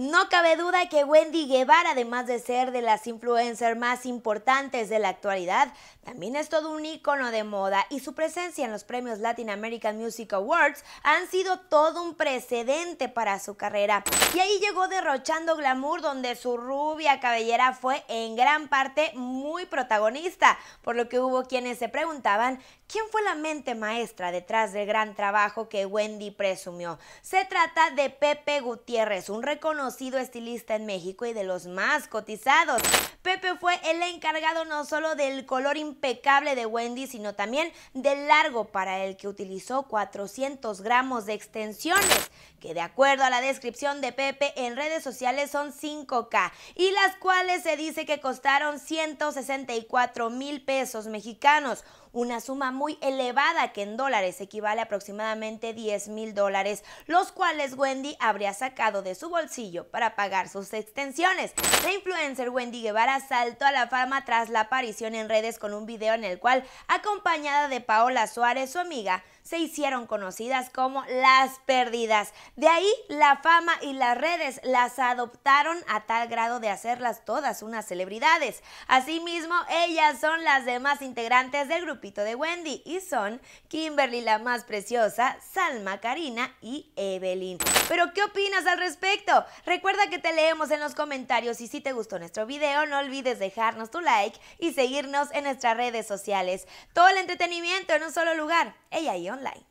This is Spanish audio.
No cabe duda que Wendy Guevara, además de ser de las influencers más importantes de la actualidad, también es todo un ícono de moda y su presencia en los premios Latin American Music Awards han sido todo un precedente para su carrera. Y ahí llegó derrochando glamour donde su rubia cabellera fue en gran parte muy protagonista, por lo que hubo quienes se preguntaban quién fue la mente maestra detrás del gran trabajo que Wendy presumió. Se trata de Pepe Gutiérrez, un reconocido estilista en México y de los más cotizados. Pepe fue el encargado no solo del color impecable de Wendy, sino también del largo para el que utilizó 400 gramos de extensiones, que de acuerdo a la descripción de Pepe en redes sociales son 5K y las cuales se dice que costaron 164 mil pesos mexicanos, una suma muy elevada que en dólares equivale aproximadamente 10 mil dólares, los cuales Wendy habría sacado de su bolsillo para pagar sus extensiones. La influencer Wendy Guevara saltó a la fama tras la aparición en redes con un video en el cual, acompañada de Paola Suárez, su amiga, se hicieron conocidas como las perdidas. De ahí la fama y las redes las adoptaron a tal grado de hacerlas todas unas celebridades. Asimismo, ellas son las demás integrantes del grupito de Wendy y son Kimberly la más preciosa, Salma Karina y Evelyn. Pero ¿qué opinas al respecto? Recuerda que te leemos en los comentarios y si te gustó nuestro video no olvides dejarnos tu like y seguirnos en nuestras redes sociales. Todo el entretenimiento en un solo lugar. Ella y yo online.